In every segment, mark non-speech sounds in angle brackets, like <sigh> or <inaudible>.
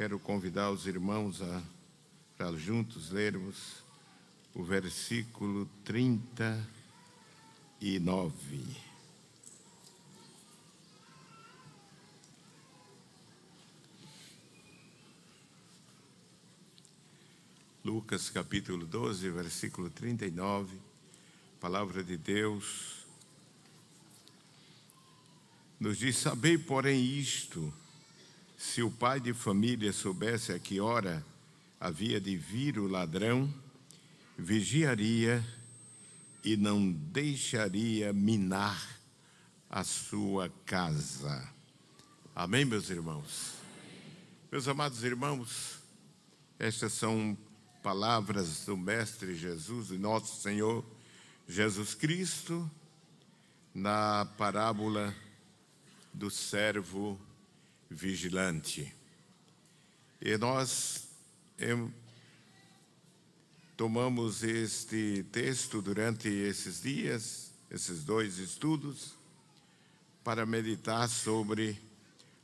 quero convidar os irmãos a para juntos lermos o versículo 39. Lucas capítulo 12, versículo 39. Palavra de Deus nos diz: Sabei, porém, isto se o pai de família soubesse a que hora havia de vir o ladrão, vigiaria e não deixaria minar a sua casa. Amém, meus irmãos? Amém. Meus amados irmãos, estas são palavras do Mestre Jesus, nosso Senhor Jesus Cristo, na parábola do servo vigilante. E nós em, tomamos este texto durante esses dias, esses dois estudos, para meditar sobre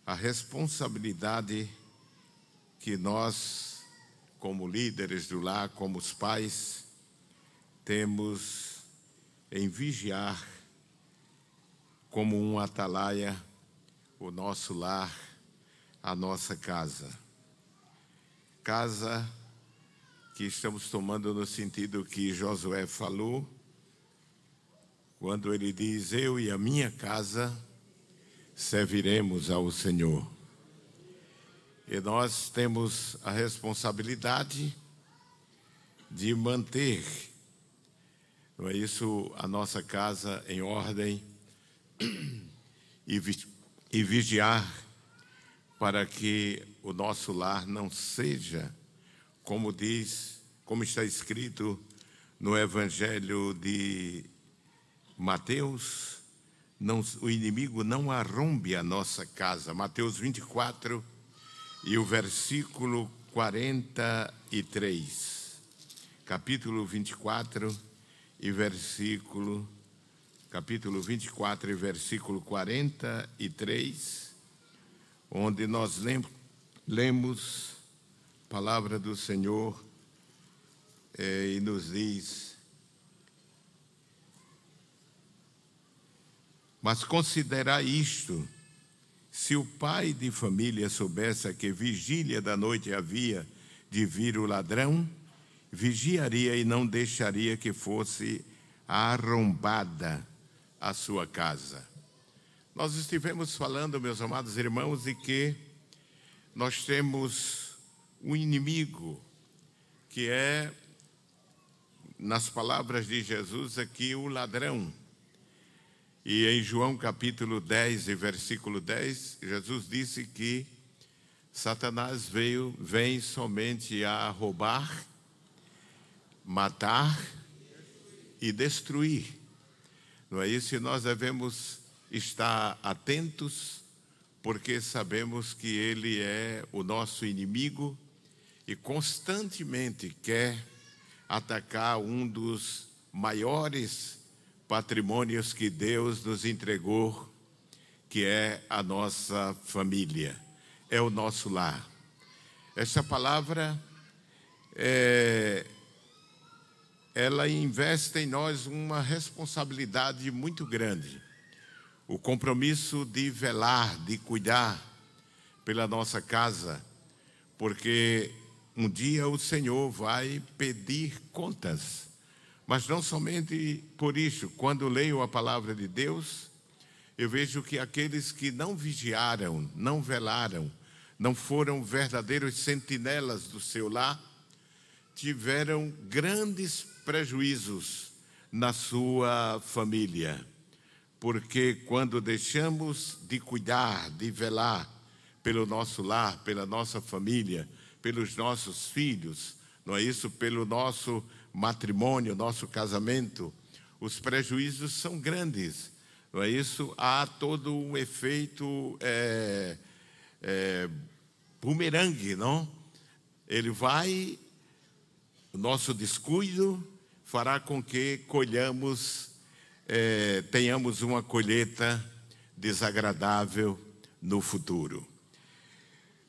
a responsabilidade que nós, como líderes do lar, como os pais, temos em vigiar como um atalaia o nosso lar a nossa casa. Casa que estamos tomando no sentido que Josué falou, quando ele diz: Eu e a minha casa serviremos ao Senhor. E nós temos a responsabilidade de manter, não é isso, a nossa casa em ordem <clears throat> e, e vigiar para que o nosso lar não seja, como diz, como está escrito no Evangelho de Mateus, não, o inimigo não arrombe a nossa casa. Mateus 24 e o versículo 43. Capítulo 24 e versículo capítulo 24 e versículo 43 onde nós lemos a palavra do Senhor é, e nos diz: Mas considerar isto, se o pai de família soubesse que vigília da noite havia de vir o ladrão, vigiaria e não deixaria que fosse arrombada a sua casa. Nós estivemos falando, meus amados irmãos, de que nós temos um inimigo que é, nas palavras de Jesus aqui, o ladrão. E em João capítulo 10 e versículo 10, Jesus disse que Satanás veio, vem somente a roubar, matar e destruir. Não é isso? E nós devemos estar atentos, porque sabemos que ele é o nosso inimigo e constantemente quer atacar um dos maiores patrimônios que Deus nos entregou, que é a nossa família, é o nosso lar. Essa palavra é, ela investe em nós uma responsabilidade muito grande o compromisso de velar, de cuidar pela nossa casa, porque um dia o Senhor vai pedir contas. Mas não somente por isso, quando leio a palavra de Deus, eu vejo que aqueles que não vigiaram, não velaram, não foram verdadeiros sentinelas do seu lar, tiveram grandes prejuízos na sua família porque quando deixamos de cuidar, de velar pelo nosso lar, pela nossa família, pelos nossos filhos, não é isso? Pelo nosso matrimônio, nosso casamento, os prejuízos são grandes, não é isso? Há todo um efeito é, é, bumerangue, não? Ele vai, o nosso descuido fará com que colhamos é, tenhamos uma colheita desagradável no futuro.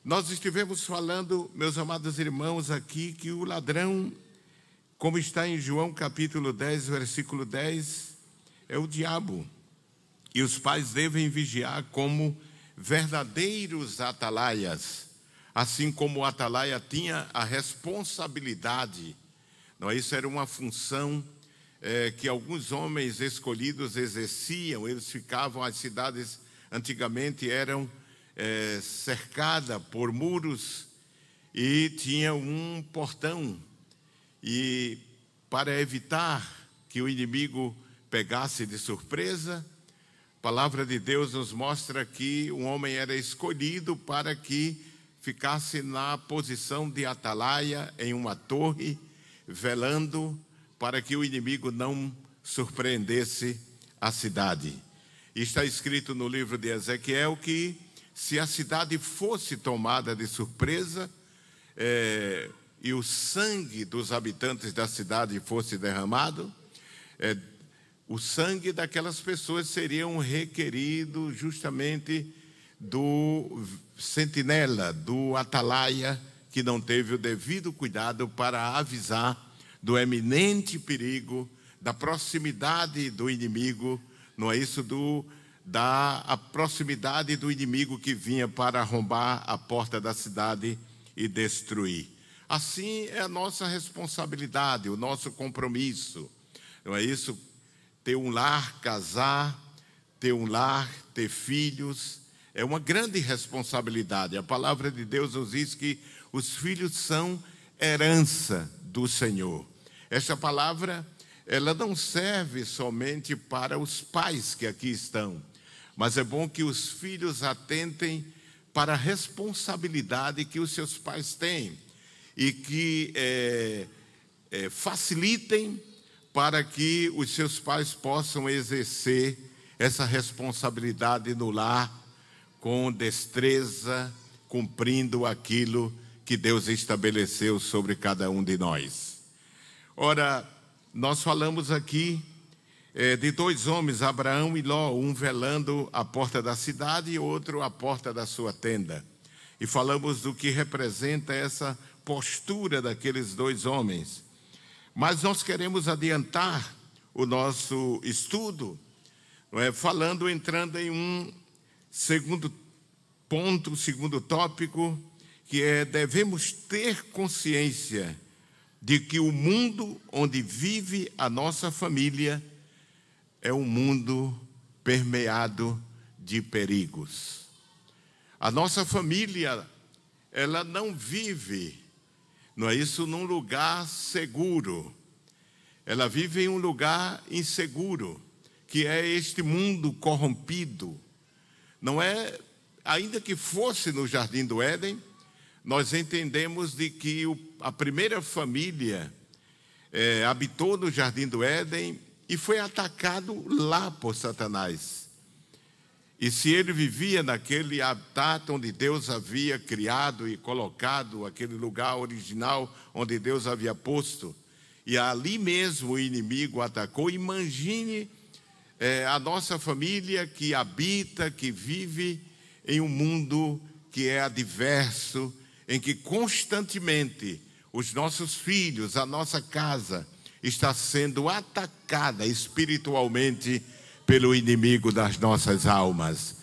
Nós estivemos falando, meus amados irmãos, aqui que o ladrão, como está em João capítulo 10, versículo 10, é o diabo. E os pais devem vigiar como verdadeiros atalaias, assim como o atalaia tinha a responsabilidade, não é? isso era uma função é, que alguns homens escolhidos exerciam, eles ficavam, as cidades antigamente eram é, cercadas por muros e tinha um portão. E para evitar que o inimigo pegasse de surpresa, a palavra de Deus nos mostra que um homem era escolhido para que ficasse na posição de atalaia em uma torre, velando para que o inimigo não surpreendesse a cidade. Está escrito no livro de Ezequiel que se a cidade fosse tomada de surpresa é, e o sangue dos habitantes da cidade fosse derramado, é, o sangue daquelas pessoas seria requerido justamente do sentinela, do atalaia, que não teve o devido cuidado para avisar do eminente perigo, da proximidade do inimigo, não é isso? Do, da a proximidade do inimigo que vinha para arrombar a porta da cidade e destruir. Assim é a nossa responsabilidade, o nosso compromisso, não é isso? Ter um lar, casar, ter um lar, ter filhos, é uma grande responsabilidade. A palavra de Deus nos diz que os filhos são herança do Senhor. Essa palavra, ela não serve somente para os pais que aqui estão, mas é bom que os filhos atentem para a responsabilidade que os seus pais têm e que é, é, facilitem para que os seus pais possam exercer essa responsabilidade no lar com destreza, cumprindo aquilo que que Deus estabeleceu sobre cada um de nós. Ora, nós falamos aqui é, de dois homens, Abraão e Ló, um velando a porta da cidade e outro a porta da sua tenda. E falamos do que representa essa postura daqueles dois homens. Mas nós queremos adiantar o nosso estudo, é? falando, entrando em um segundo ponto, segundo tópico, que é devemos ter consciência de que o mundo onde vive a nossa família é um mundo permeado de perigos. A nossa família, ela não vive, não é isso, num lugar seguro. Ela vive em um lugar inseguro, que é este mundo corrompido. Não é, ainda que fosse no jardim do Éden, nós entendemos de que o, a primeira família é, habitou no jardim do Éden e foi atacado lá por Satanás. E se ele vivia naquele habitat onde Deus havia criado e colocado, aquele lugar original onde Deus havia posto, e ali mesmo o inimigo atacou, imagine é, a nossa família que habita, que vive em um mundo que é adverso, em que constantemente os nossos filhos, a nossa casa, está sendo atacada espiritualmente pelo inimigo das nossas almas.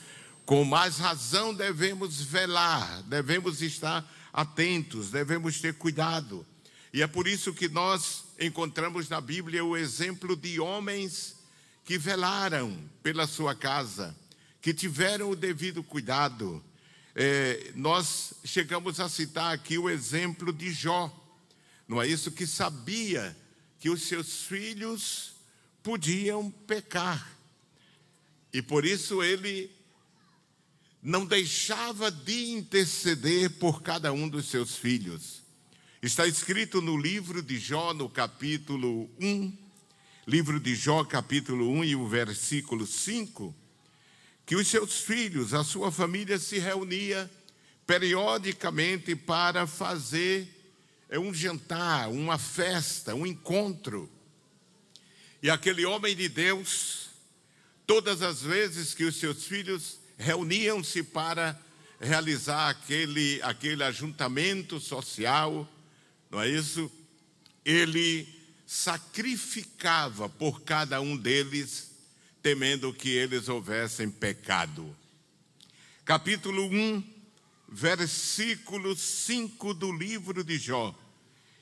Com mais razão devemos velar, devemos estar atentos, devemos ter cuidado. E é por isso que nós encontramos na Bíblia o exemplo de homens que velaram pela sua casa, que tiveram o devido cuidado, é, nós chegamos a citar aqui o exemplo de Jó, não é isso? Que sabia que os seus filhos podiam pecar. E por isso ele não deixava de interceder por cada um dos seus filhos. Está escrito no livro de Jó, no capítulo 1, livro de Jó, capítulo 1 e o versículo 5 que os seus filhos, a sua família se reunia periodicamente para fazer é um jantar, uma festa, um encontro. E aquele homem de Deus, todas as vezes que os seus filhos reuniam-se para realizar aquele, aquele ajuntamento social, não é isso? Ele sacrificava por cada um deles temendo que eles houvessem pecado. Capítulo 1, versículo 5 do livro de Jó.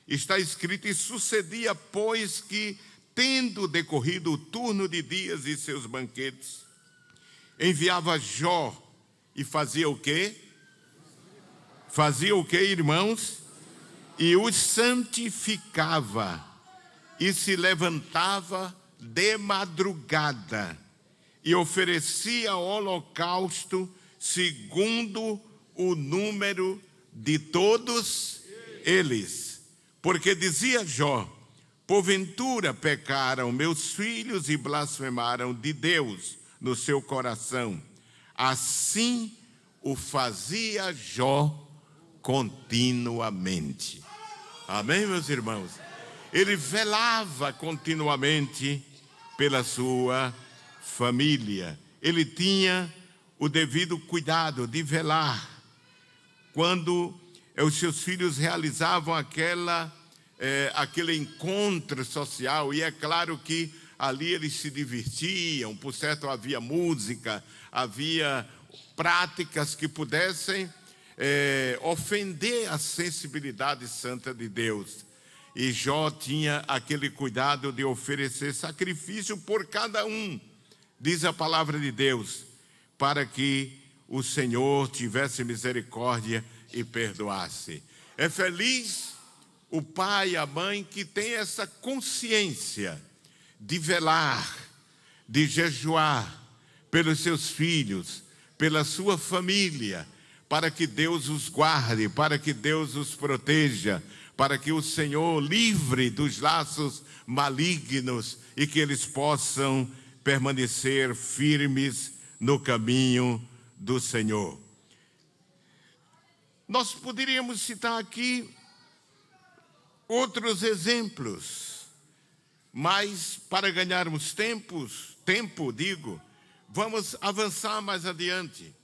Está escrito: E sucedia, pois, que, tendo decorrido o turno de dias e seus banquetes, enviava Jó e fazia o quê? Fazia o quê, irmãos? E os santificava e se levantava de madrugada e oferecia holocausto segundo o número de todos eles. Porque dizia Jó: Porventura pecaram meus filhos e blasfemaram de Deus no seu coração. Assim o fazia Jó continuamente. Amém, meus irmãos? Ele velava continuamente pela sua família. Ele tinha o devido cuidado de velar quando eh, os seus filhos realizavam aquela, é, aquele encontro social, e é claro que ali eles se divertiam, por certo, havia música, havia práticas que pudessem é, ofender a sensibilidade santa de Deus. E Jó tinha aquele cuidado de oferecer sacrifício por cada um, diz a palavra de Deus, para que o Senhor tivesse misericórdia e perdoasse. É feliz o pai e a mãe que tem essa consciência de velar, de jejuar pelos seus filhos, pela sua família, para que Deus os guarde, para que Deus os proteja, para que o Senhor livre dos laços malignos e que eles possam permanecer firmes no caminho do Senhor. Nós poderíamos citar aqui outros exemplos, mas para ganharmos tempos, tempo, digo, vamos avançar mais adiante.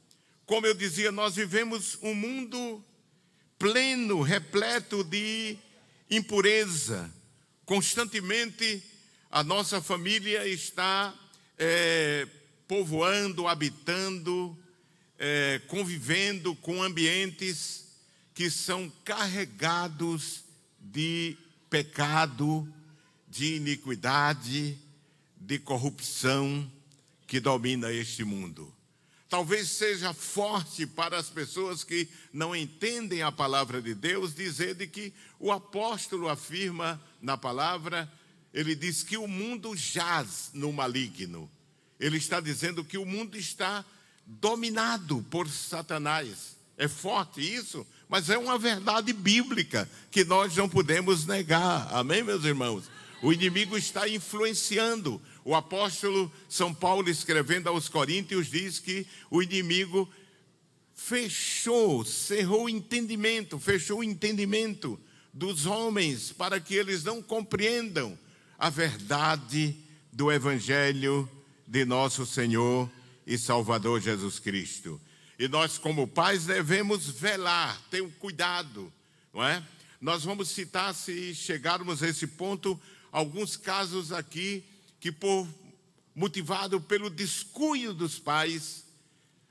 Como eu dizia, nós vivemos um mundo pleno, repleto de impureza. Constantemente a nossa família está é, povoando, habitando, é, convivendo com ambientes que são carregados de pecado, de iniquidade, de corrupção que domina este mundo. Talvez seja forte para as pessoas que não entendem a palavra de Deus dizer de que o apóstolo afirma na palavra, ele diz que o mundo jaz no maligno. Ele está dizendo que o mundo está dominado por Satanás. É forte isso, mas é uma verdade bíblica que nós não podemos negar. Amém, meus irmãos? O inimigo está influenciando o apóstolo São Paulo, escrevendo aos Coríntios, diz que o inimigo fechou, cerrou o entendimento, fechou o entendimento dos homens para que eles não compreendam a verdade do Evangelho de nosso Senhor e Salvador Jesus Cristo. E nós, como pais, devemos velar, ter um cuidado, não é? Nós vamos citar, se chegarmos a esse ponto, alguns casos aqui que, por, motivado pelo descuido dos pais,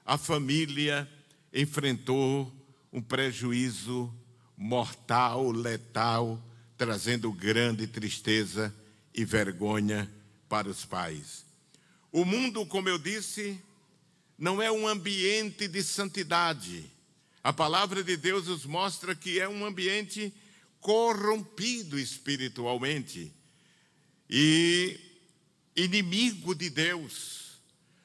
a família enfrentou um prejuízo mortal, letal, trazendo grande tristeza e vergonha para os pais. O mundo, como eu disse, não é um ambiente de santidade. A palavra de Deus nos mostra que é um ambiente corrompido espiritualmente. E inimigo de Deus.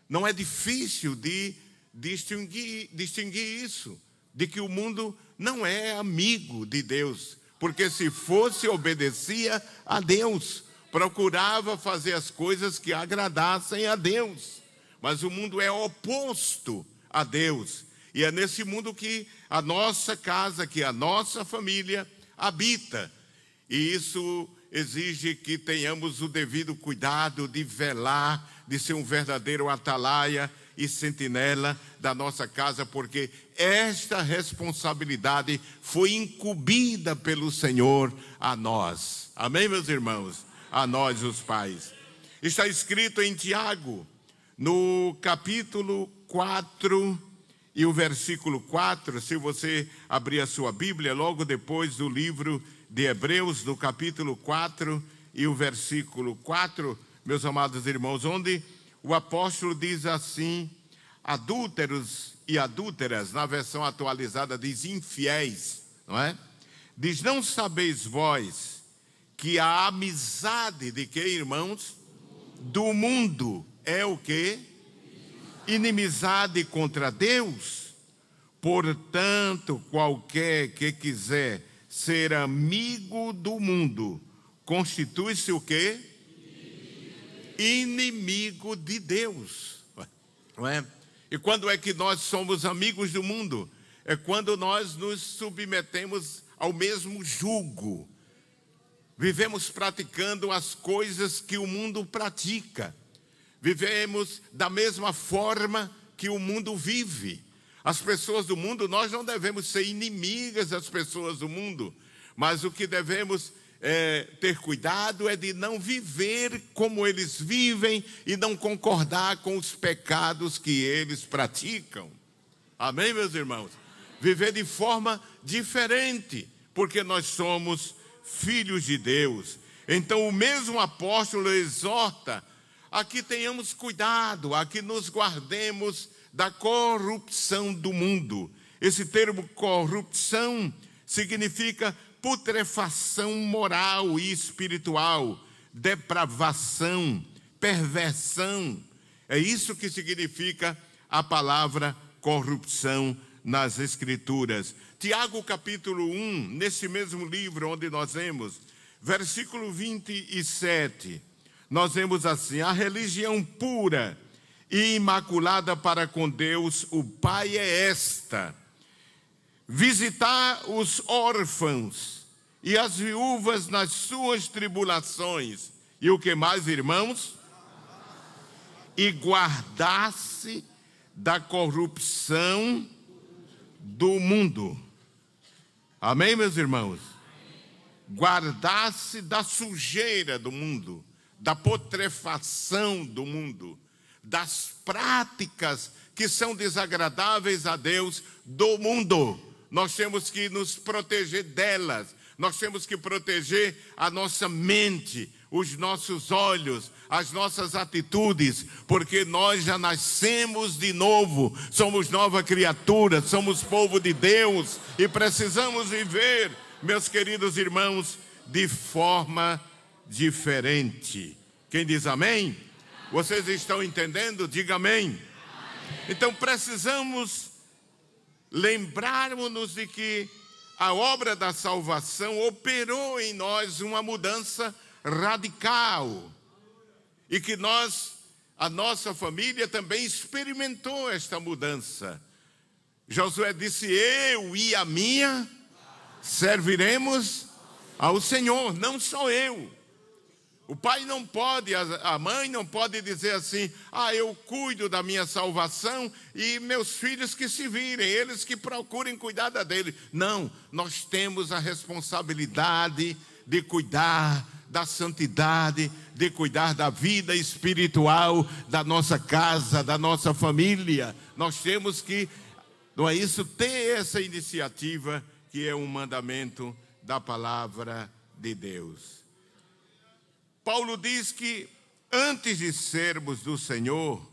Não é difícil de distinguir, distinguir isso, de que o mundo não é amigo de Deus, porque se fosse, obedecia a Deus, procurava fazer as coisas que agradassem a Deus. Mas o mundo é oposto a Deus, e é nesse mundo que a nossa casa, que a nossa família habita. E isso exige que tenhamos o devido cuidado de velar, de ser um verdadeiro atalaia e sentinela da nossa casa, porque esta responsabilidade foi incumbida pelo Senhor a nós. Amém, meus irmãos? A nós, os pais. Está escrito em Tiago, no capítulo 4 e o versículo 4, se você abrir a sua Bíblia, logo depois do livro de Hebreus, do capítulo 4 e o versículo 4, meus amados irmãos, onde o apóstolo diz assim: adúlteros e adúlteras, na versão atualizada diz infiéis, não é? Diz: Não sabeis vós que a amizade de que, irmãos? Do mundo é o que? Inimizade contra Deus. Portanto, qualquer que quiser ser amigo do mundo constitui-se o quê? Inimigo de Deus. Não é? E quando é que nós somos amigos do mundo? É quando nós nos submetemos ao mesmo jugo. Vivemos praticando as coisas que o mundo pratica. Vivemos da mesma forma que o mundo vive. As pessoas do mundo, nós não devemos ser inimigas das pessoas do mundo, mas o que devemos é, ter cuidado é de não viver como eles vivem e não concordar com os pecados que eles praticam. Amém, meus irmãos? Viver de forma diferente, porque nós somos filhos de Deus. Então, o mesmo apóstolo exorta a que tenhamos cuidado, a que nos guardemos da corrupção do mundo. Esse termo corrupção significa putrefação moral e espiritual, depravação, perversão. É isso que significa a palavra corrupção nas Escrituras. Tiago, capítulo 1, nesse mesmo livro onde nós vemos, versículo 27, nós vemos assim: a religião pura e imaculada para com Deus, o Pai é esta: visitar os órfãos e as viúvas nas suas tribulações, e o que mais, irmãos? E guardar-se da corrupção do mundo. Amém, meus irmãos? Guardar-se da sujeira do mundo, da putrefação do mundo das práticas que são desagradáveis a Deus do mundo. Nós temos que nos proteger delas. Nós temos que proteger a nossa mente, os nossos olhos, as nossas atitudes, porque nós já nascemos de novo, somos nova criatura, somos povo de Deus e precisamos viver, meus queridos irmãos, de forma diferente. Quem diz amém? Vocês estão entendendo? Diga amém. Então precisamos lembrarmos-nos de que a obra da salvação operou em nós uma mudança radical e que nós, a nossa família também experimentou esta mudança. Josué disse: Eu e a minha serviremos ao Senhor, não só eu. O pai não pode, a mãe não pode dizer assim: ah, eu cuido da minha salvação e meus filhos que se virem, eles que procurem cuidar da dele. Não, nós temos a responsabilidade de cuidar da santidade, de cuidar da vida espiritual da nossa casa, da nossa família. Nós temos que, não é isso, ter essa iniciativa que é um mandamento da palavra de Deus. Paulo diz que antes de sermos do Senhor,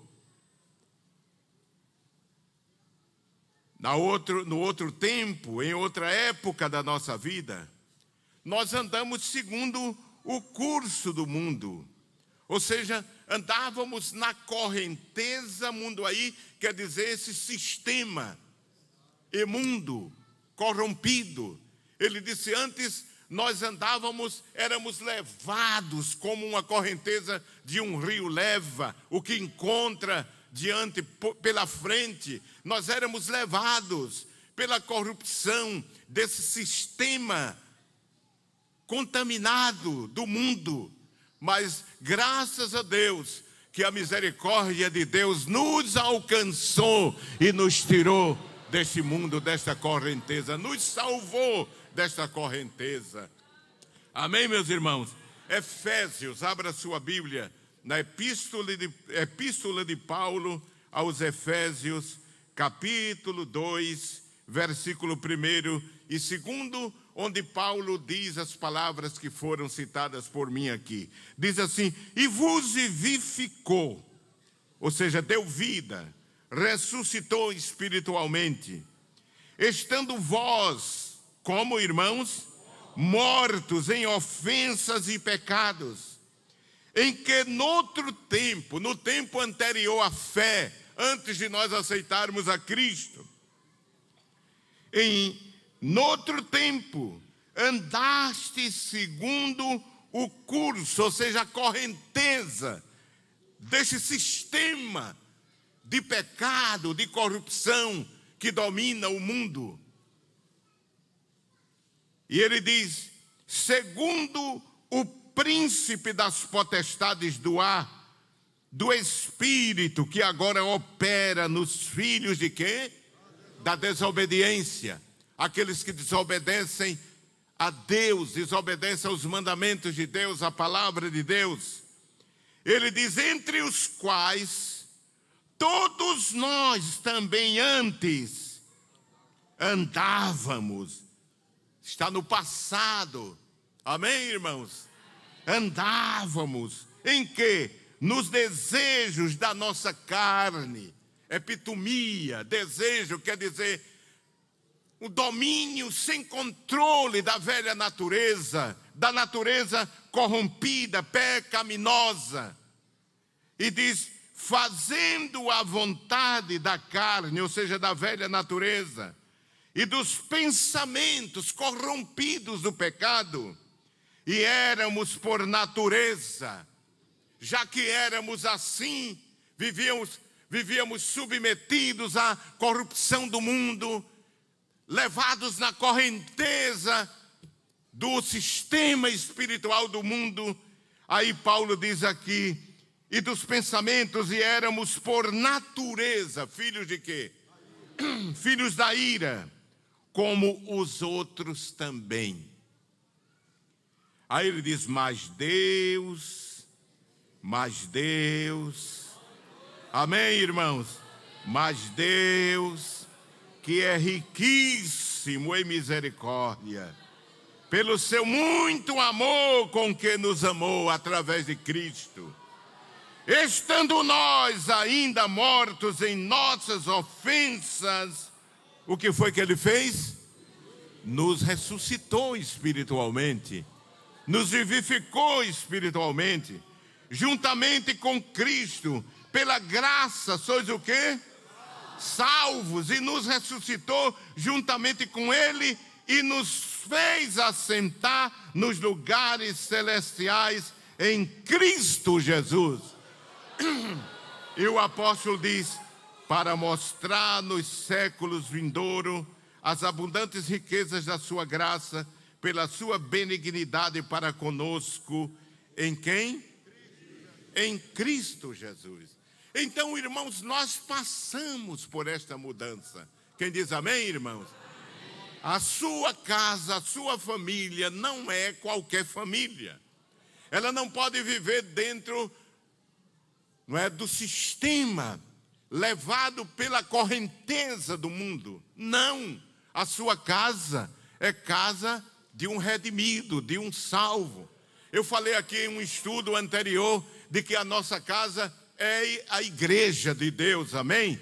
na outro, no outro tempo, em outra época da nossa vida, nós andamos segundo o curso do mundo. Ou seja, andávamos na correnteza, mundo aí quer dizer esse sistema imundo, corrompido. Ele disse antes nós andávamos, éramos levados como uma correnteza de um rio leva, o que encontra diante, pela frente. Nós éramos levados pela corrupção desse sistema contaminado do mundo. Mas graças a Deus que a misericórdia de Deus nos alcançou e nos tirou deste mundo, desta correnteza, nos salvou desta correnteza. Amém, meus irmãos? Efésios, abra sua Bíblia na Epístola de, Epístola de Paulo aos Efésios, capítulo 2, versículo 1 e 2, onde Paulo diz as palavras que foram citadas por mim aqui. Diz assim: E vos vivificou, ou seja, deu vida, ressuscitou espiritualmente, estando vós como irmãos mortos em ofensas e pecados, em que noutro tempo, no tempo anterior à fé, antes de nós aceitarmos a Cristo, em noutro tempo andaste segundo o curso, ou seja, a correnteza desse sistema de pecado, de corrupção que domina o mundo. E ele diz: segundo o príncipe das potestades do ar, do espírito que agora opera nos filhos de quê? Da desobediência. Aqueles que desobedecem a Deus, desobedecem aos mandamentos de Deus, à palavra de Deus. Ele diz: entre os quais todos nós também antes andávamos está no passado. Amém, irmãos? Andávamos em quê? Nos desejos da nossa carne. Epitomia, desejo quer dizer o domínio sem controle da velha natureza, da natureza corrompida, pecaminosa. E diz: fazendo a vontade da carne, ou seja, da velha natureza e dos pensamentos corrompidos do pecado, e éramos por natureza, já que éramos assim, vivíamos, vivíamos submetidos à corrupção do mundo, levados na correnteza do sistema espiritual do mundo. Aí Paulo diz aqui, e dos pensamentos, e éramos por natureza, filhos de quê? <clears throat> filhos da ira como os outros também. Aí ele diz: Mas Deus, mas Deus, amém, irmãos? Mas Deus, que é riquíssimo em misericórdia, pelo seu muito amor com que nos amou através de Cristo, estando nós ainda mortos em nossas ofensas, o que foi que ele fez? Nos ressuscitou espiritualmente, nos vivificou espiritualmente, juntamente com Cristo, pela graça, sois o quê? Salvos, e nos ressuscitou juntamente com Ele e nos fez assentar nos lugares celestiais em Cristo Jesus. <clears throat> E o apóstolo diz: para mostrar nos séculos vindouros as abundantes riquezas da sua graça, pela sua benignidade para conosco, em quem? Em Cristo Jesus. Então, irmãos, nós passamos por esta mudança. Quem diz amém, irmãos? Amém. A sua casa, a sua família não é qualquer família. Ela não pode viver dentro não é do sistema levado pela correnteza do mundo. Não, a sua casa é casa de um redimido, de um salvo. Eu falei aqui em um estudo anterior de que a nossa casa é a igreja de Deus, amém?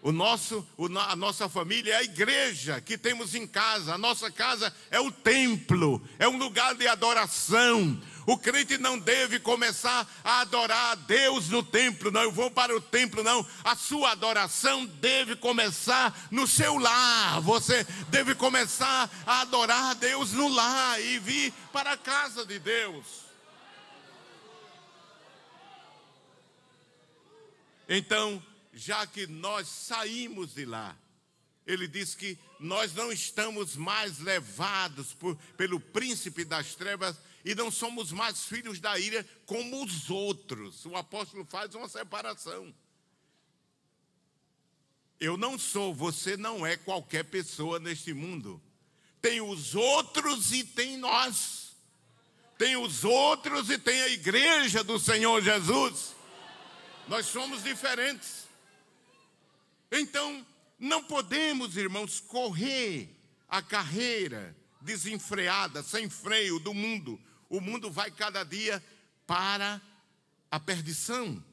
O nosso, a nossa família é a igreja que temos em casa. A nossa casa é o templo, é um lugar de adoração, o crente não deve começar a adorar a Deus no templo, não. Eu vou para o templo, não. A sua adoração deve começar no seu lar. Você deve começar a adorar a Deus no lar e vir para a casa de Deus. Então, já que nós saímos de lá, ele diz que nós não estamos mais levados por, pelo príncipe das trevas e não somos mais filhos da ira como os outros. O apóstolo faz uma separação. Eu não sou, você não é qualquer pessoa neste mundo. Tem os outros e tem nós. Tem os outros e tem a igreja do Senhor Jesus. Nós somos diferentes. Então, não podemos, irmãos, correr a carreira desenfreada, sem freio do mundo, o mundo vai cada dia para a perdição.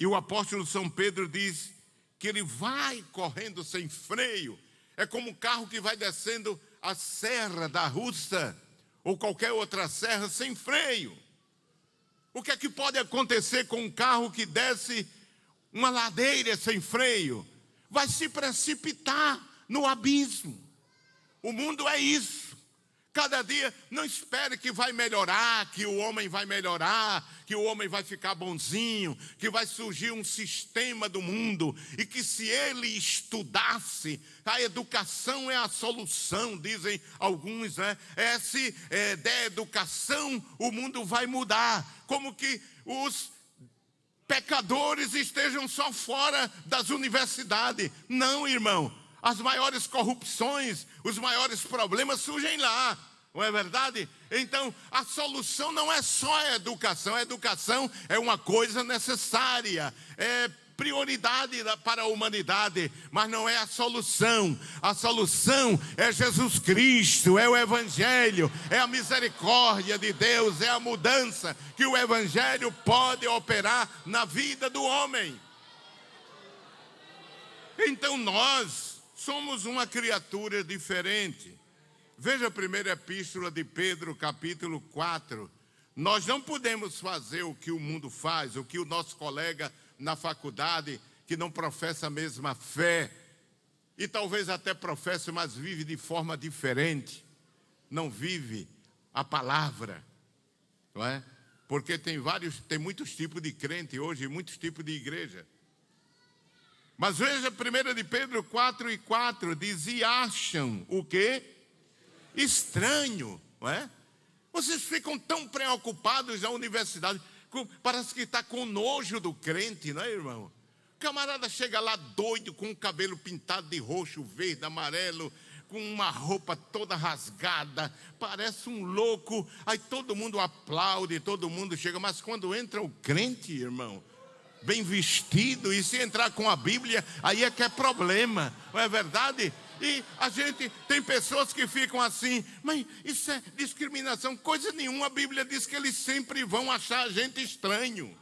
E o apóstolo São Pedro diz que ele vai correndo sem freio, é como um carro que vai descendo a serra da Rússia ou qualquer outra serra sem freio. O que é que pode acontecer com um carro que desce uma ladeira sem freio? Vai se precipitar no abismo. O mundo é isso. Cada dia, não espere que vai melhorar, que o homem vai melhorar, que o homem vai ficar bonzinho, que vai surgir um sistema do mundo e que se ele estudasse, a educação é a solução, dizem alguns, né? É se é, der educação, o mundo vai mudar. Como que os pecadores estejam só fora das universidades. Não, irmão as maiores corrupções, os maiores problemas surgem lá. Não é verdade? Então, a solução não é só a educação. A educação é uma coisa necessária, é prioridade para a humanidade, mas não é a solução. A solução é Jesus Cristo, é o Evangelho, é a misericórdia de Deus, é a mudança que o Evangelho pode operar na vida do homem. Então, nós somos uma criatura diferente. Veja a primeira epístola de Pedro, capítulo 4. Nós não podemos fazer o que o mundo faz, o que o nosso colega na faculdade, que não professa a mesma fé, e talvez até professe, mas vive de forma diferente, não vive a palavra, não é? Porque tem vários, tem muitos tipos de crente hoje, muitos tipos de igreja. Mas veja 1 de Pedro 4 e 4, diz, e acham o quê? Estranho, não é? Vocês ficam tão preocupados na universidade, parece que está com nojo do crente, não é, irmão? O camarada chega lá doido, com o cabelo pintado de roxo, verde, amarelo, com uma roupa toda rasgada, parece um louco. Aí todo mundo aplaude, todo mundo chega, mas quando entra o crente, irmão, bem vestido, e se entrar com a Bíblia, aí é que é problema, não é verdade? E a gente tem pessoas que ficam assim, mas isso é discriminação, coisa nenhuma. A Bíblia diz que eles sempre vão achar a gente estranho.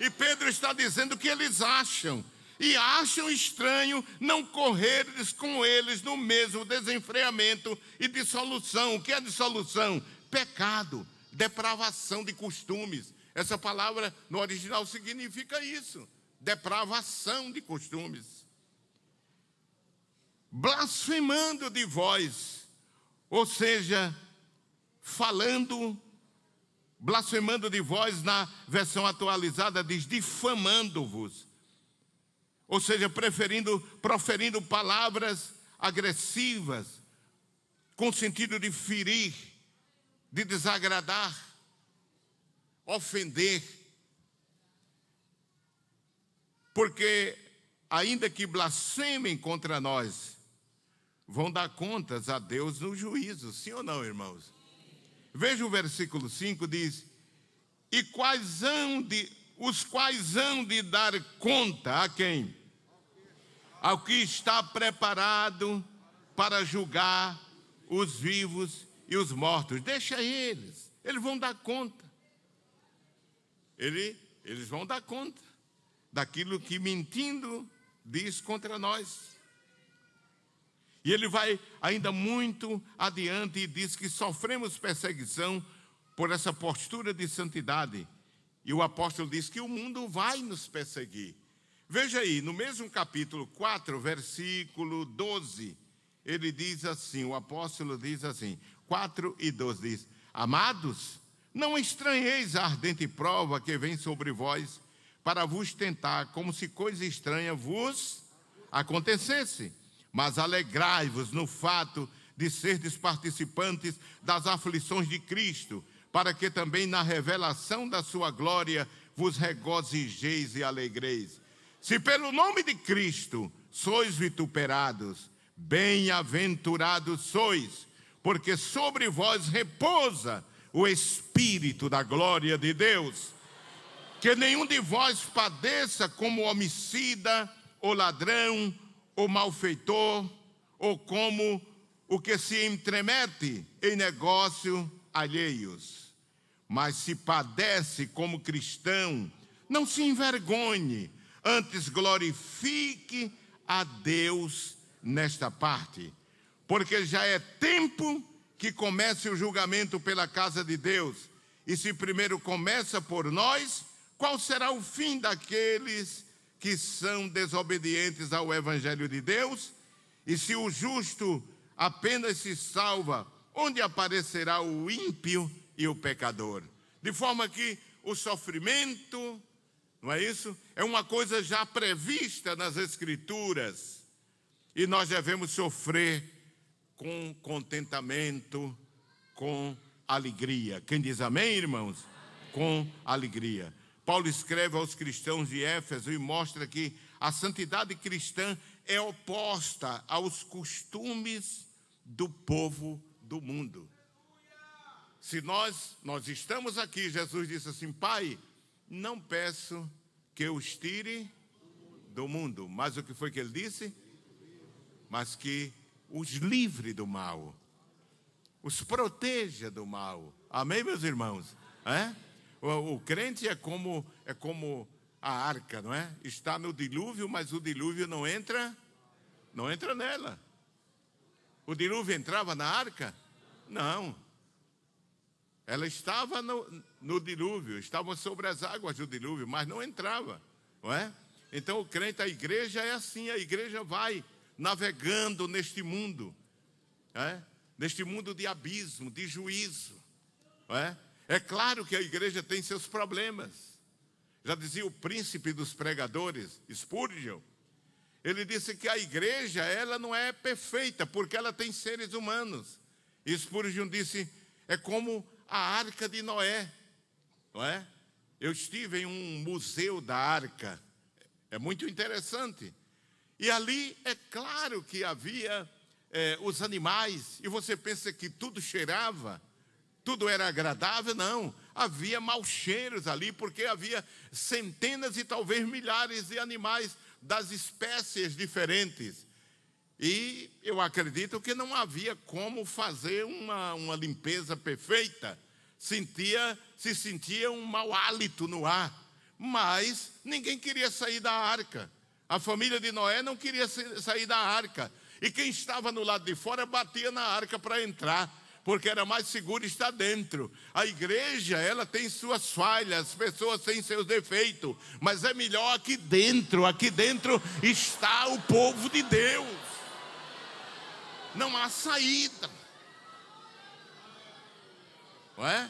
E Pedro está dizendo que eles acham. E acham estranho não correres com eles no mesmo desenfreamento e dissolução. O que é dissolução? Pecado, depravação de costumes, essa palavra no original significa isso: depravação de costumes. Blasfemando de vós, ou seja, falando, blasfemando de vós, na versão atualizada diz difamando-vos. Ou seja, preferindo, proferindo palavras agressivas, com sentido de ferir, de desagradar, ofender. Porque, ainda que blasfemem contra nós, vão dar contas a Deus no juízo, sim ou não, irmãos? Veja o versículo 5: diz: E quais hão de, os quais hão de dar conta a quem? Ao que está preparado para julgar os vivos e os mortos. Deixa eles, eles vão dar conta. Ele, eles vão dar conta daquilo que mentindo diz contra nós. E ele vai ainda muito adiante e diz que sofremos perseguição por essa postura de santidade. E o apóstolo diz que o mundo vai nos perseguir. Veja aí, no mesmo capítulo 4, versículo 12, ele diz assim: o apóstolo diz assim, 4 e 12 diz: Amados, não estranheis a ardente prova que vem sobre vós para vos tentar, como se coisa estranha vos acontecesse. Mas alegrai-vos no fato de serdes participantes das aflições de Cristo, para que também na revelação da sua glória vos regozijeis e alegreis. Se pelo nome de Cristo sois vituperados, bem-aventurados sois, porque sobre vós repousa o Espírito da glória de Deus. Que nenhum de vós padeça como homicida, ou ladrão, ou malfeitor, ou como o que se entremete em negócio alheios. Mas se padece como cristão, não se envergonhe, antes glorifique a Deus nesta parte, porque já é tempo de que comece o julgamento pela casa de Deus. E se primeiro começa por nós, qual será o fim daqueles que são desobedientes ao Evangelho de Deus? E se o justo apenas se salva, onde aparecerá o ímpio e o pecador? De forma que o sofrimento, não é isso? É uma coisa já prevista nas Escrituras. E nós devemos sofrer com contentamento, com alegria. Quem diz amém, irmãos? Amém. Com alegria. Paulo escreve aos cristãos de Éfeso e mostra que a santidade cristã é oposta aos costumes do povo do mundo. Se nós nós estamos aqui, Jesus disse assim: Pai, não peço que os tire do mundo, mas o que foi que ele disse? Mas que os livre do mal, os proteja do mal. Amém, meus irmãos? É? O, o crente é como, é como a arca, não é? Está no dilúvio, mas o dilúvio não entra, não entra nela. O dilúvio entrava na arca? Não. Ela estava no, no dilúvio, estava sobre as águas do dilúvio, mas não entrava, não é? Então o crente, a igreja é assim, a igreja vai navegando neste mundo, é? neste mundo de abismo, de juízo. É? é claro que a igreja tem seus problemas. Já dizia o príncipe dos pregadores, Spurgeon, ele disse que a igreja ela não é perfeita porque ela tem seres humanos. E Spurgeon disse é como a arca de Noé, não é? Eu estive em um museu da arca, é muito interessante. E ali é claro que havia é, os animais, e você pensa que tudo cheirava, tudo era agradável, não. Havia maus cheiros ali, porque havia centenas e talvez milhares de animais das espécies diferentes. E eu acredito que não havia como fazer uma, uma limpeza perfeita. Sentia, se sentia um mau hálito no ar. Mas ninguém queria sair da arca. A família de Noé não queria sair da arca. E quem estava no lado de fora batia na arca para entrar, porque era mais seguro estar dentro. A igreja, ela tem suas falhas, as pessoas têm seus defeitos, mas é melhor aqui dentro. Aqui dentro está o povo de Deus. Não há saída. é?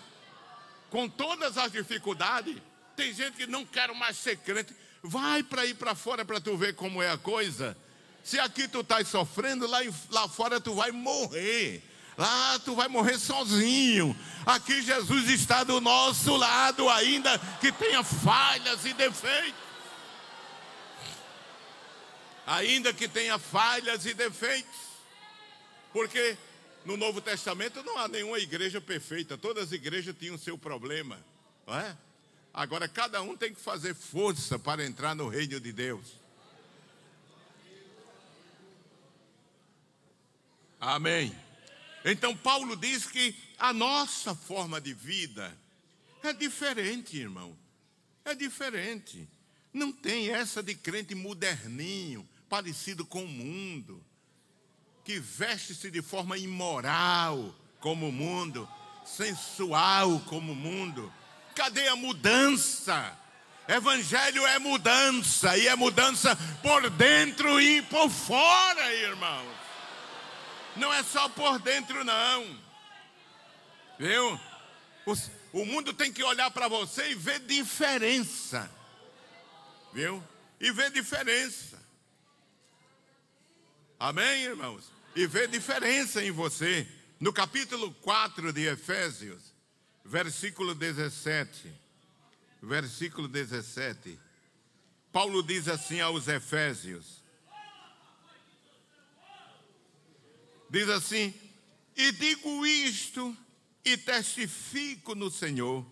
Com todas as dificuldades, tem gente que não quer mais ser crente. Vai para ir para fora para tu ver como é a coisa. Se aqui tu estás sofrendo, lá, lá fora tu vai morrer. Lá tu vai morrer sozinho. Aqui Jesus está do nosso lado, ainda que tenha falhas e defeitos. Ainda que tenha falhas e defeitos. Porque no Novo Testamento não há nenhuma igreja perfeita. Todas as igrejas tinham seu problema. Não é? Agora, cada um tem que fazer força para entrar no reino de Deus. Amém. Então, Paulo diz que a nossa forma de vida é diferente, irmão. É diferente. Não tem essa de crente moderninho, parecido com o mundo, que veste-se de forma imoral como o mundo, sensual como o mundo Cadê a mudança? Evangelho é mudança, e é mudança por dentro e por fora, irmãos. Não é só por dentro, não. Viu? O, o mundo tem que olhar para você e ver diferença. Viu? E ver diferença. Amém, irmãos? E ver diferença em você. No capítulo 4 de Efésios, versículo 17. Versículo 17. Paulo diz assim aos Efésios: Diz assim: E digo isto e testifico no Senhor,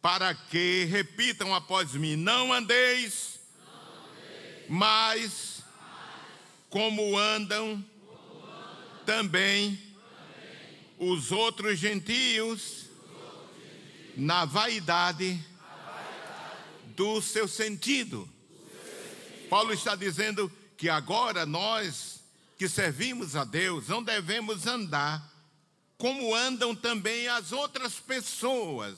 para que repitam após mim: Não andeis, mas, como andam, também os outros gentios na vaidade do seu sentido. Paulo está dizendo que agora nós que servimos a Deus não devemos andar como andam também as outras pessoas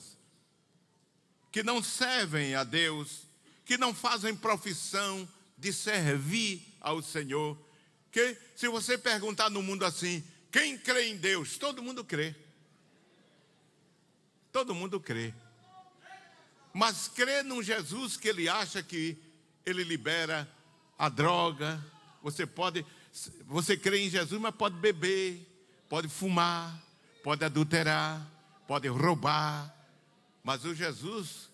que não servem a Deus, que não fazem profissão de servir ao Senhor. Que se você perguntar no mundo assim, quem crê em Deus? Todo mundo crê. Todo mundo crê. Mas crê num Jesus que ele acha que ele libera a droga. Você pode, você crê em Jesus, mas pode beber, pode fumar, pode adulterar, pode roubar. Mas o Jesus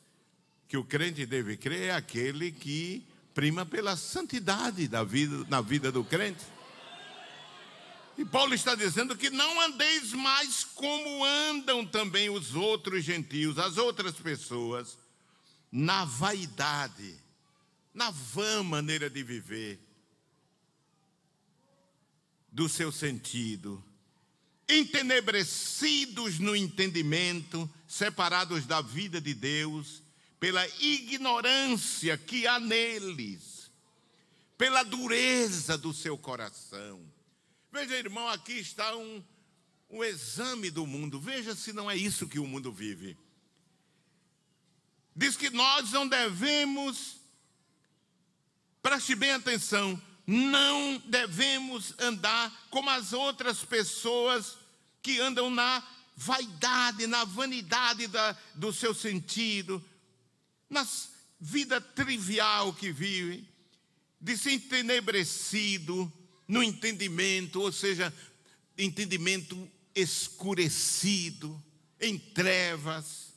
que o crente deve crer é aquele que prima pela santidade da vida, na vida do crente. E Paulo está dizendo que não andeis mais como andam também os outros gentios, as outras pessoas, na vaidade, na vã maneira de viver, do seu sentido, entenebrecidos no entendimento, separados da vida de Deus, pela ignorância que há neles, pela dureza do seu coração Veja, irmão, aqui está um, um exame do mundo. Veja se não é isso que o mundo vive. Diz que nós não devemos, preste bem atenção, não devemos andar como as outras pessoas que andam na vaidade, na vanidade da, do seu sentido, na vida trivial que vivem, de se entenebrecido, no entendimento, ou seja, entendimento escurecido, em trevas,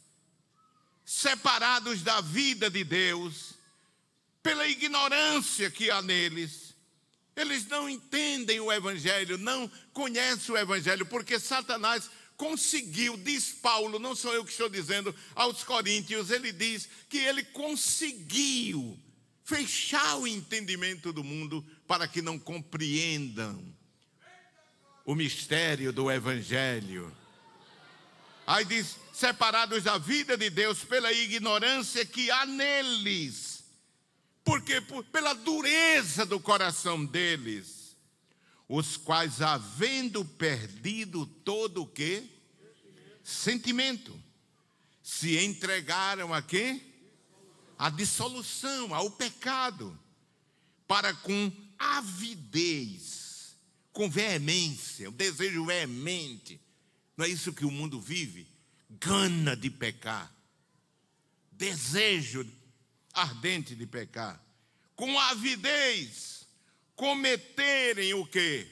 separados da vida de Deus, pela ignorância que há neles. Eles não entendem o Evangelho, não conhecem o Evangelho, porque Satanás conseguiu, diz Paulo, não sou eu que estou dizendo, aos Coríntios, ele diz que ele conseguiu fechar o entendimento do mundo para que não compreendam o mistério do Evangelho. Aí diz: separados da vida de Deus pela ignorância que há neles, porque por, pela dureza do coração deles, os quais, havendo perdido todo o que? Sentimento. Se entregaram a quê? à dissolução, ao pecado, para com avidez, com veemência, o desejo veemente. Não é isso que o mundo vive? Gana de pecar, desejo ardente de pecar, com avidez, cometerem o quê?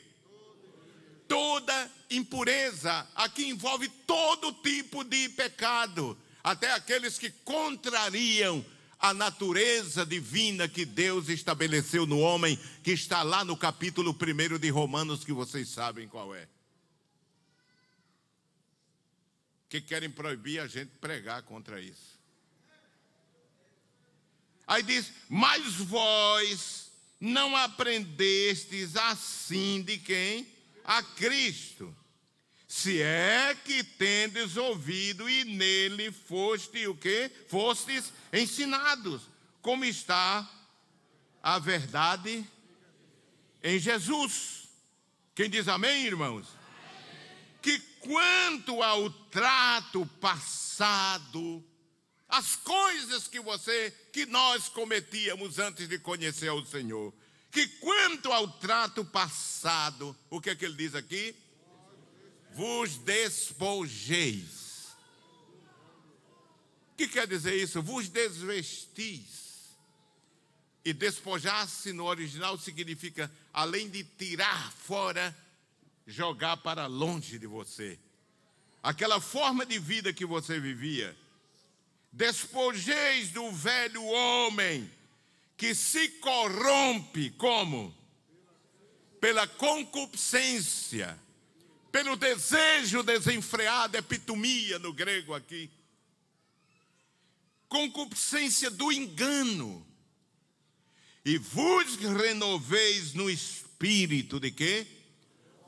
Toda impureza, aqui envolve todo tipo de pecado, até aqueles que contrariam a natureza divina que Deus estabeleceu no homem, que está lá no capítulo 1 de Romanos, que vocês sabem qual é. Que querem proibir a gente pregar contra isso. Aí diz: Mas vós não aprendestes assim de quem? A Cristo se é que tendes ouvido e nele foste o que? Fostes ensinados. Como está a verdade em Jesus? Quem diz amém, irmãos? Que quanto ao trato passado, as coisas que você, que nós cometíamos antes de conhecer o Senhor, que quanto ao trato passado, o que é que ele diz aqui? vos despojeis. O que quer dizer isso? Vos desvestis. E despojar-se no original significa, além de tirar fora, jogar para longe de você. Aquela forma de vida que você vivia. Despojeis do velho homem que se corrompe como? Pela concupiscência pelo desejo desenfreado, epitomia no grego aqui. Concupiscência do engano. E vos renoveis no espírito de quê?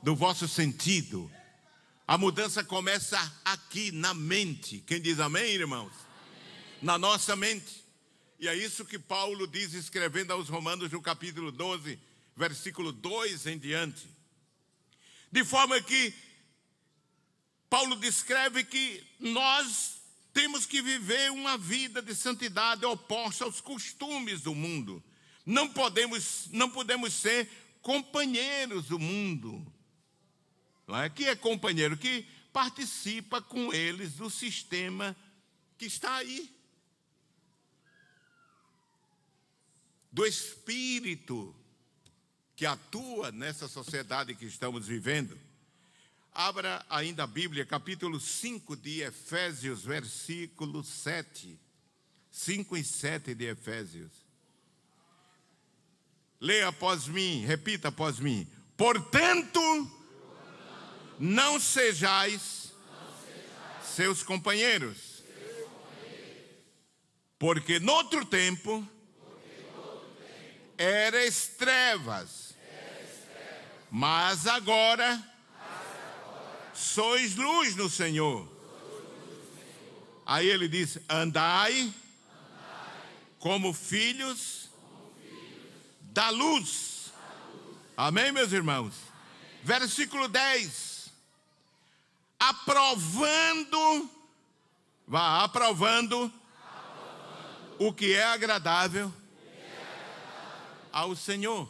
Do vosso sentido. A mudança começa aqui, na mente. Quem diz amém, irmãos? Amém. Na nossa mente. E é isso que Paulo diz escrevendo aos Romanos no capítulo 12, versículo 2 em diante. De forma que Paulo descreve que nós temos que viver uma vida de santidade oposta aos costumes do mundo. Não podemos, não podemos ser companheiros do mundo. Não é? Que é companheiro que participa com eles do sistema que está aí. Do espírito que atua nessa sociedade que estamos vivendo. Abra ainda a Bíblia, capítulo 5 de Efésios, versículo 7. 5 e 7 de Efésios. Leia após mim, repita após mim. Portanto, não sejais seus companheiros, porque noutro tempo eras trevas mas agora, sois luz no Senhor. Aí ele diz: andai, como, filhos da luz. Amém, meus irmãos? Versículo 10. Aprovando, vá aprovando, aprovando. O, que é o que é agradável ao Senhor.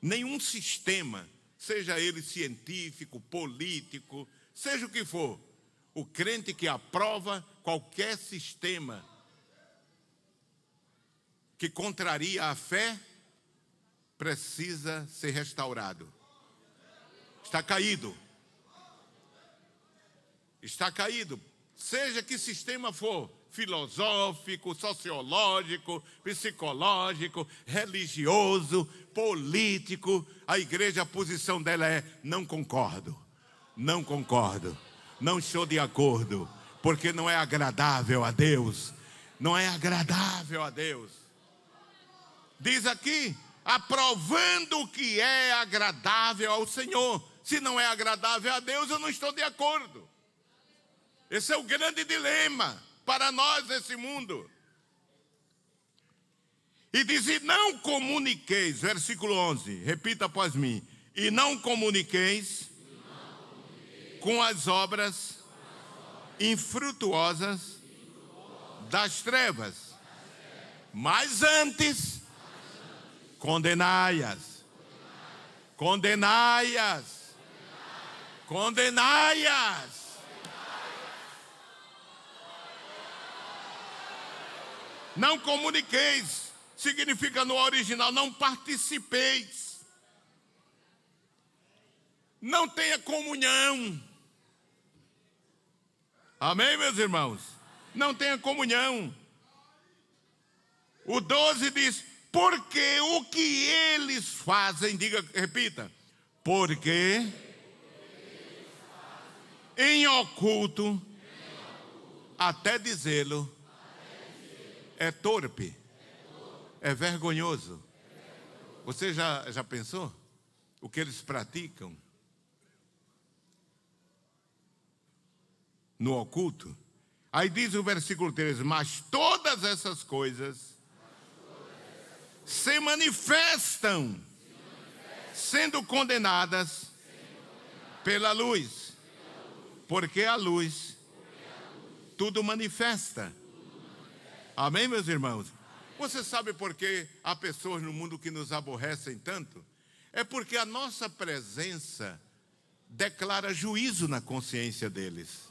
Nenhum sistema, seja ele científico, político, seja o que for, o crente que aprova qualquer sistema que contraria a fé precisa ser restaurado. Está caído. Está caído. Seja que sistema for, filosófico, sociológico, psicológico, religioso, político. A igreja, a posição dela é: não concordo, não concordo, não estou de acordo, porque não é agradável a Deus, não é agradável a Deus. Diz aqui: aprovando o que é agradável ao Senhor. Se não é agradável a Deus, eu não estou de acordo. Esse é o grande dilema para nós esse mundo. E diz: e não comuniqueis, versículo 11, repita após mim: e não comuniqueis, e não comuniqueis com as obras, com as obras infrutuosas, infrutuosas das trevas, das trevas. mas antes, antes condenai-as. Condenai-as. Condenai-as. Condenai Não comuniqueis, significa no original, não participeis. Não tenha comunhão. Amém, meus irmãos? Não tenha comunhão. O 12 diz: porque o que eles fazem, diga, repita, porque em oculto, até dizê-lo é torpe. É vergonhoso. Você já, já pensou? O que eles praticam? No oculto? Aí diz o versículo 3: Mas todas essas coisas se manifestam, sendo condenadas pela luz, porque a luz tudo manifesta. Amém, meus irmãos? Você sabe por que há pessoas no mundo que nos aborrecem tanto? É porque a nossa presença declara juízo na consciência deles.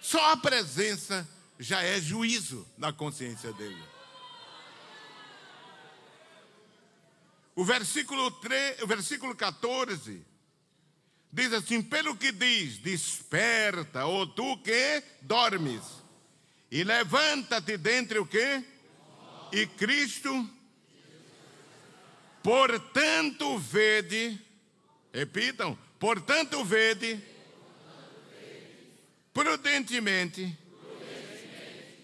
Só a presença já é juízo na consciência dele. O versículo, 3, o versículo 14 diz assim: Pelo que diz, desperta, ou tu que dormes e levanta-te dentre o quê? E Cristo. Portanto, vede. Repitam. Portanto, vede. Prudentemente.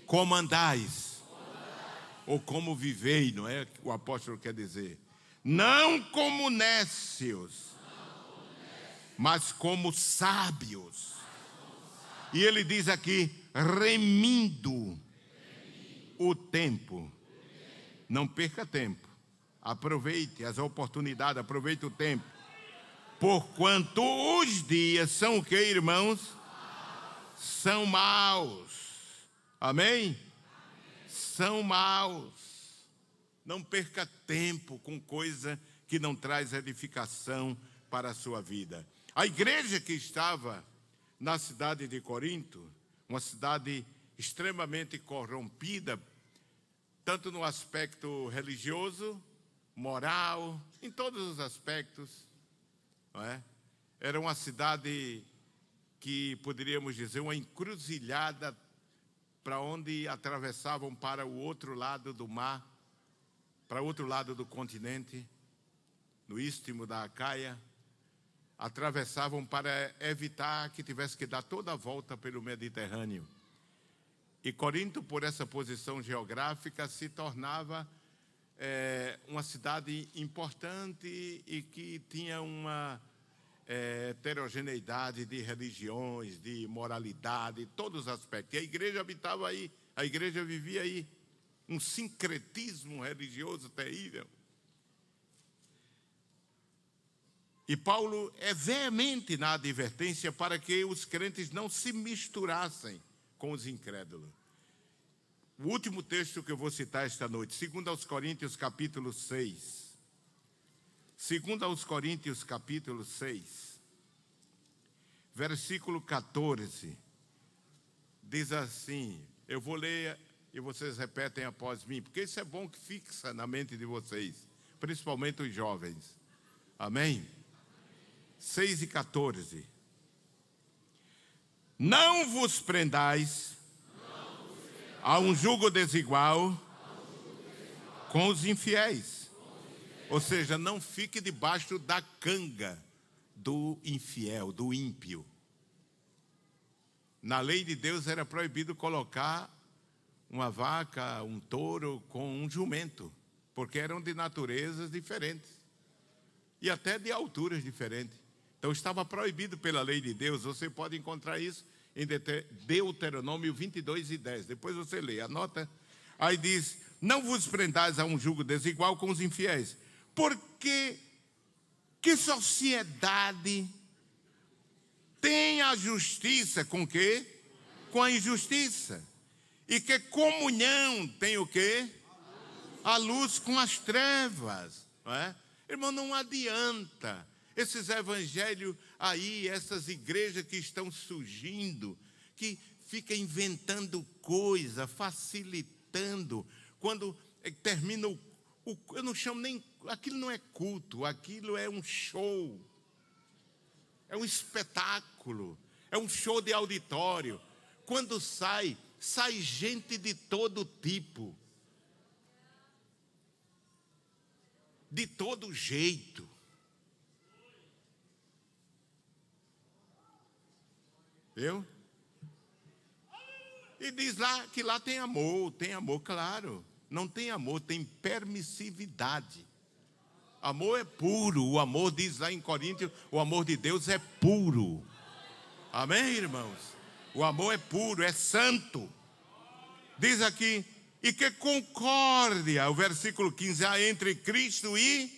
Como andais. Ou como vivei, não é o que o apóstolo quer dizer. Não como nécios, mas como sábios. E ele diz aqui: remindo o tempo. Não perca tempo. Aproveite as oportunidades, aproveite o tempo. Porquanto os dias são o que, irmãos? São maus. Amém? São maus. Não perca tempo com coisa que não traz edificação para a sua vida. A igreja que estava na cidade de Corinto, uma cidade extremamente corrompida, tanto no aspecto religioso, moral, em todos os aspectos. É? Era uma cidade que poderíamos dizer uma encruzilhada para onde atravessavam para o outro lado do mar, para o outro lado do continente, no istmo da Acaia atravessavam para evitar que tivesse que dar toda a volta pelo Mediterrâneo. E Corinto, por essa posição geográfica, se tornava é, uma cidade importante e que tinha uma é, heterogeneidade de religiões, de moralidade, todos os aspectos. E a igreja habitava aí, a igreja vivia aí. Um sincretismo religioso terrível. E Paulo é veemente na advertência para que os crentes não se misturassem com os incrédulos. O último texto que eu vou citar esta noite, segundo aos Coríntios capítulo 6. Segundo aos Coríntios capítulo 6, versículo 14. Diz assim: Eu vou ler e vocês repetem após mim, porque isso é bom que fixa na mente de vocês, principalmente os jovens. Amém. 6 e 14. Não vos prendais a um jugo desigual com os infiéis. Ou seja, não fique debaixo da canga do infiel, do ímpio. Na lei de Deus era proibido colocar uma vaca, um touro com um jumento, porque eram de naturezas diferentes e até de alturas diferentes. Então estava proibido pela lei de Deus, você pode encontrar isso em Deuteronômio 22 e 10. Depois você lê, anota. Aí diz: Não vos prendais a um jugo desigual com os infiéis, porque que sociedade tem a justiça com que? Com a injustiça. E que comunhão tem o que? A luz com as trevas. Não é? Irmão, não adianta esses evangelhos aí, essas igrejas que estão surgindo, que fica inventando coisa, facilitando. Quando eh, termina o, o, eu não chamo nem aquilo não é culto, aquilo é um show. É um espetáculo, é um show de auditório. Quando sai, sai gente de todo tipo. De todo jeito. Eu? E diz lá que lá tem amor, tem amor, claro. Não tem amor, tem permissividade. Amor é puro. O amor, diz lá em Coríntios, o amor de Deus é puro. Amém, irmãos? O amor é puro, é santo. Diz aqui, e que concórdia, o versículo 15, há entre Cristo e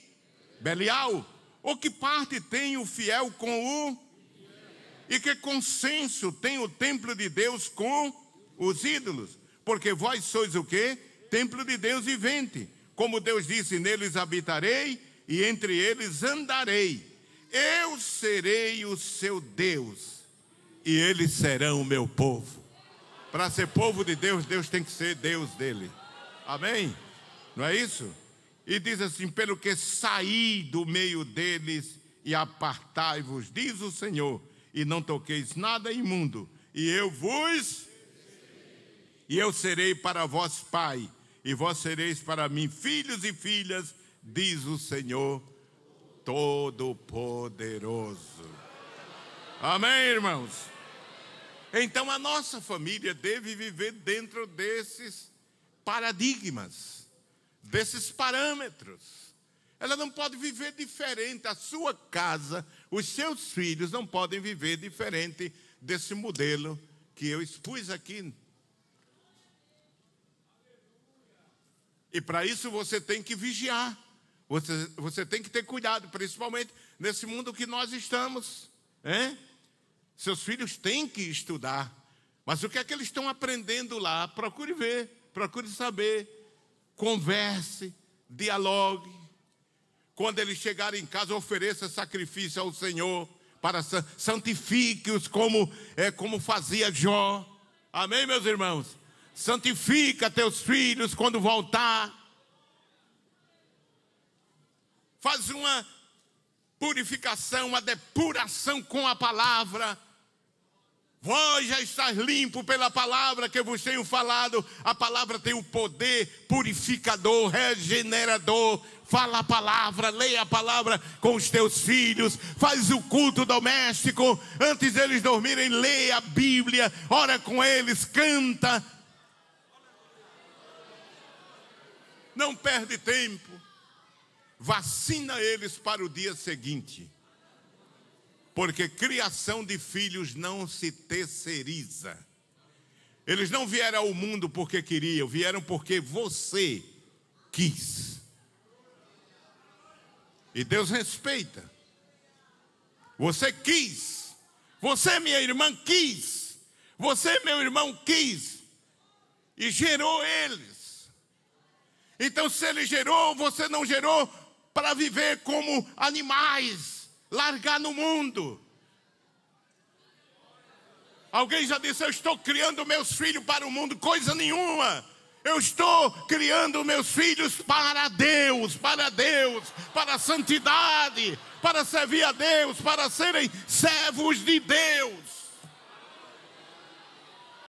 Belial. Ou que parte tem o fiel com o e que consenso tem o templo de Deus com os ídolos? Porque vós sois o quê? Templo de Deus vivente. Como Deus disse, neles habitarei e entre eles andarei. Eu serei o seu Deus e eles serão o meu povo. Para ser povo de Deus, Deus tem que ser Deus dele. Amém? Não é isso? E diz assim: pelo que saí do meio deles e apartai-vos, diz o Senhor, e não toqueis nada imundo, e eu vos e eu serei para vós pai, e vós sereis para mim filhos e filhas, diz o Senhor Todo-Poderoso. Amém, irmãos? Então a nossa família deve viver dentro desses paradigmas, desses parâmetros. Ela não pode viver diferente. A sua casa, os seus filhos não podem viver diferente desse modelo que eu expus aqui. E para isso você tem que vigiar. Você, você tem que ter cuidado, principalmente nesse mundo que nós estamos. Hein? Seus filhos têm que estudar. Mas o que é que eles estão aprendendo lá? Procure ver, procure saber. Converse, dialogue. Quando eles chegarem em casa, ofereça sacrifício ao Senhor para santifique-os como é como fazia Jó. Amém, meus irmãos. Santifica teus filhos quando voltar. Faz uma purificação, uma depuração com a palavra Vós já estáis limpo pela palavra que eu vos tenho falado. A palavra tem o poder purificador, regenerador. Fala a palavra, leia a palavra com os teus filhos, faz o culto doméstico, antes deles dormirem, leia a Bíblia, ora com eles, canta. Não perde tempo. Vacina eles para o dia seguinte porque criação de filhos não se terceiriza. Eles não vieram ao mundo porque queriam, vieram porque você quis. E Deus respeita. Você quis. Você, minha irmã, quis. Você, meu irmão, quis. E gerou eles. Então, se ele gerou, você não gerou para viver como animais largar no mundo. Alguém já disse: Eu estou criando meus filhos para o mundo, coisa nenhuma. Eu estou criando meus filhos para Deus, para Deus, para a santidade, para servir a Deus, para serem servos de Deus.